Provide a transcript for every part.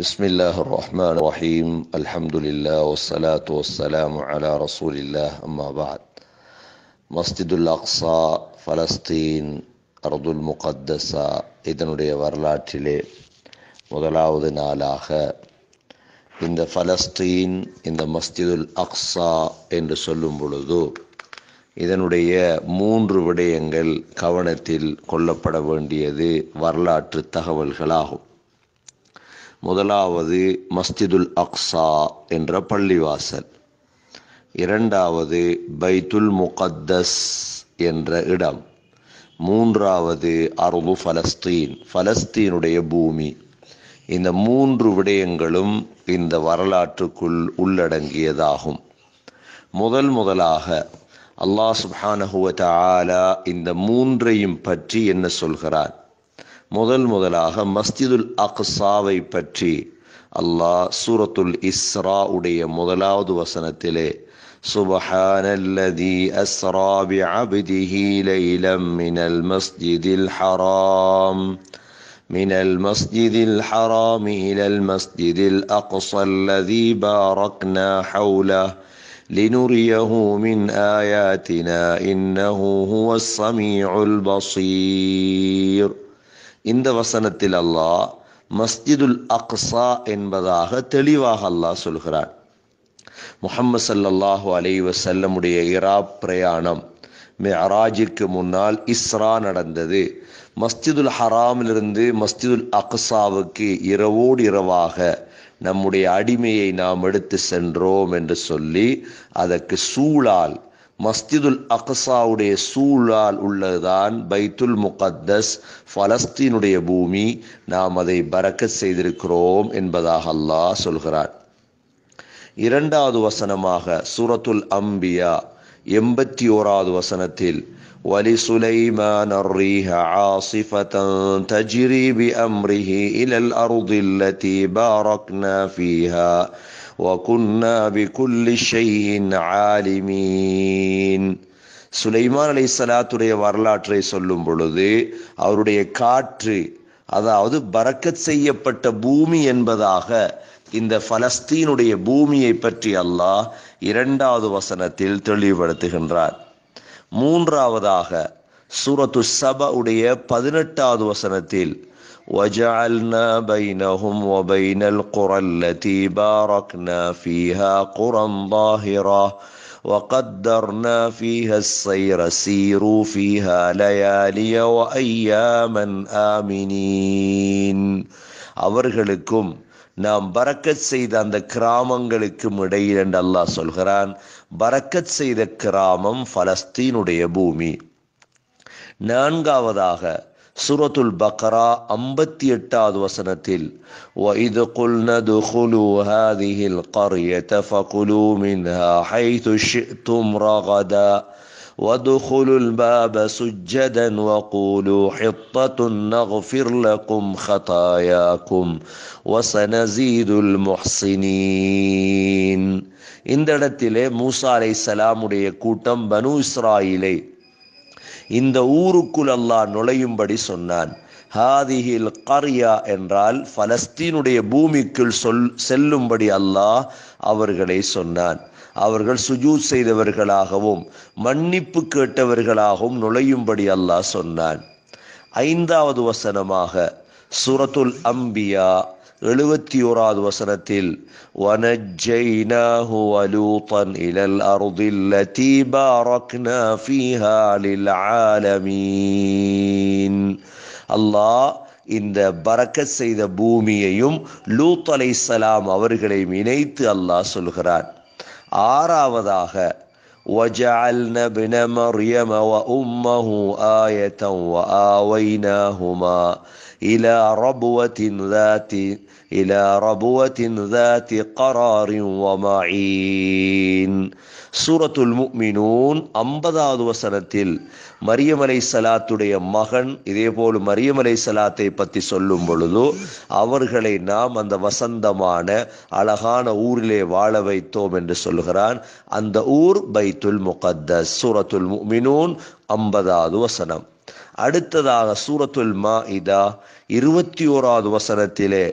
بسم الله الرحمن الرحيم الحمد لله والصلاة والسلام على رسول الله أما بعد மஸ்ஜிது அக்ஸா ஃபலஸ்தீன் அர்துல் முகத்தஸா இதனுடைய வரலாற்றிலே முதலாவது நாளாக இந்த ஃபலஸ்தீன் இந்த மஸ்திதுல் அக்ஸா என்று சொல்லும் பொழுது இதனுடைய மூன்று விடயங்கள் கவனத்தில் கொள்ளப்பட வேண்டியது வரலாற்று தகவல்களாகும் முதலாவது மஸ்திதுல் அக்ஸா என்ற பள்ளிவாசல் இரண்டாவது பைத்துல் முகத்தஸ் என்ற இடம் மூன்றாவது அருது ஃபலஸ்தீன் ஃபலஸ்தீனுடைய பூமி இந்த மூன்று விடயங்களும் இந்த வரலாற்றுக்குள் உள்ளடங்கியதாகும் முதல் முதலாக அல்லாஹ் சுஹானஹுவ ஆலா இந்த மூன்றையும் பற்றி என்ன சொல்கிறார் முதல் முதலாக மஸ்ஜிதுல் அக்சாவை பற்றி அல்லாஹ் சூரத்துல் இஸ்ரா உடைய முதலாவது வசனத்திலே سبحان الذي أسرى بعبده ليلا من المسجد الحرام من المسجد الحرام إلى المسجد الأقصى الذي باركنا حوله لنريه من آياتنا إنه هو السميع البصير இந்த வசனத்தில் அல்லாஹ் மஸ்ஜிதுல் அக்ஸா என்பதாக தெளிவாக அல்லாஹ் சொல்கிறான் முகமது சல்லாஹு அலைவ செல்லமுடைய இரா பிரயாணம் மெஹராஜிற்கு முன்னால் இஸ்ரா நடந்தது மஸ்ஜிதுல் ஹராமிலிருந்து மஸ்ஜிதுல் அக்ஸாவுக்கு இரவோடு இரவாக நம்முடைய அடிமையை நாம் எடுத்து சென்றோம் என்று சொல்லி அதற்கு சூழால் மஸ்ஜிதுல் அக்சாவுடைய சூழால் உள்ளதுதான் பைத்துல் முகத்தஸ் பலஸ்தீனுடைய பூமி நாம் அதை பறக்கச் செய்திருக்கிறோம் என்பதாக அல்லாஹ் சொல்கிறார் இரண்டாவது வசனமாக சூரத்துல் அம்பியா எண்பத்தி ஓராவது வசனத்தில் ولسليمان الريح عاصفة تجري بأمره إلى الأرض التي باركنا فيها وكنا بكل شيء عالمين சுலைமான் அலை சலாத்துடைய வரலாற்றை சொல்லும் பொழுது அவருடைய காற்று அதாவது பறக்கச் செய்யப்பட்ட பூமி என்பதாக இந்த பலஸ்தீனுடைய பூமியை பற்றி அல்லாஹ் இரண்டாவது வசனத்தில் தெளிவுபடுத்துகின்றார் மூன்றாவதாக சூரத்து சப உடைய பதினெட்டாவது வசனத்தில் وجعلنا بينهم وبين القرى التي باركنا فيها قرى ظاهره وقدرنا فيها السير سيروا فيها ليالي وأياما آمنين அவர்களுக்கும் நாம் பறக்கச் செய்த அந்த கிராமங்களுக்கும் இடையில் என்று அல்லாஹ் சொல்கிறான் பறக்கச் செய்த கிராமம் பலஸ்தீனுடைய பூமி நான்காவதாக சூரத்துல் பக்ரா ஐம்பத்தி எட்டாவது வசனத்தில் وَإِذْ قُلْنَا ادْخُلُوا هَذِهِ الْقَرْيَةَ فَكُلُوا مِنْهَا حَيْثُ شِئْتُمْ رَغَدًا وادخلوا الباب سجدا وقولوا حطة نغفر لكم خطاياكم وسنزيد المحسنين இந்த இடத்திலே மூசா அலை சலாமுடைய கூட்டம் பனு இஸ்ராயிலை இந்த ஊருக்குள் அல்லாஹ் நுழையும்படி சொன்னான் ஹாதிஹில் கரியா என்றால் பலஸ்தீனுடைய பூமிக்குள் சொல் செல்லும்படி அல்லாஹ் அவர்களை சொன்னான் அவர்கள் சுஜூத் செய்தவர்களாகவும் மன்னிப்பு கேட்டவர்களாகவும் நுழையும்படி அல்லாஹ் சொன்னான் ஐந்தாவது வசனமாக சுரத்துல் அம்பியா எழுபத்தி ஓராவது வசனத்தில் வனஜைனாஹு வலூதன் இலல் அருதில் லதீபா ரக்னா ஆலமீன் அல்லாஹ் இந்த பறக்கச் செய்த பூமியையும் லூத் அலை சலாம் அவர்களையும் இணைத்து அல்லாஹ் சொல்கிறான் ஆறாவதாக وجعلنا ابن مريم وامه ايه واويناهما الى ربوه ذات إلى ربوة ذات قرار ومعين சூரத்துல் முக்மினூன் ஐம்பதாவது வசனத்தில் மரியமலை சலாத்துடைய மகன் இதே இதேபோல் மரியமலை சலாத்தை பற்றி சொல்லும் பொழுது அவர்களை நாம் அந்த வசந்தமான அழகான ஊரிலே வாழ வைத்தோம் என்று சொல்கிறான் அந்த ஊர் பைத்துல் முகத்தஸ் சூரத்துல் முக்மினூன் ஐம்பதாவது வசனம் அடுத்ததாக சூரத்துல் மா இதா இருபத்தி ஓராவது வசனத்திலே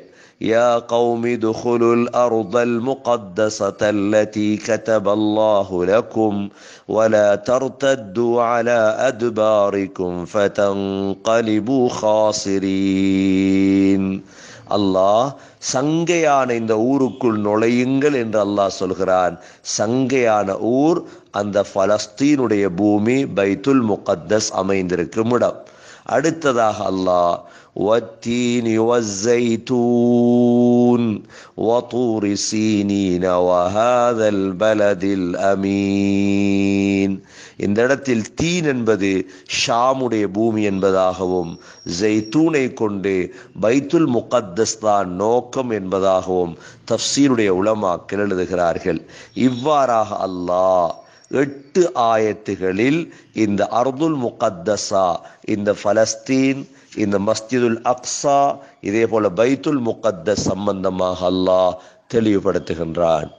يا قوم ادخلوا الارض المقدسه التي كتب الله لكم ولا ترتدوا على ادباركم فتنقلبوا خاسرين அல்லாஹ் சங்கையான இந்த ஊருக்குள் நுழையுங்கள் என்று அல்லாஹ் சொல்கிறான் சங்கையான ஊர் அந்த பலஸ்தீனுடைய பூமி பைத்துல் முகத்தஸ் அமைந்திருக்கும் இடம் அடுத்ததாக அல்லாஹ் والتين والزيتون وطور سينين وهذا பலதில் அமீன் இந்த இடத்தில் தீன் என்பது ஷாமுடைய பூமி என்பதாகவும் ஜெய்தூனை கொண்டு பைத்துல் முகத்தஸ்தான் நோக்கம் என்பதாகவும் தப்சீருடைய உளமாக்கள் எழுதுகிறார்கள் இவ்வாறாக அல்லாஹ் எட்டு ஆயத்துகளில் இந்த அர்துல் முகத்தசா இந்த ஃபலஸ்தீன் இந்த மஸ்ஜிதுல் அக்ஸா இதே போல பைத்துல் முகத்தஸ் சம்பந்தமாக அல்லாஹ் தெளிவுபடுத்துகின்றான்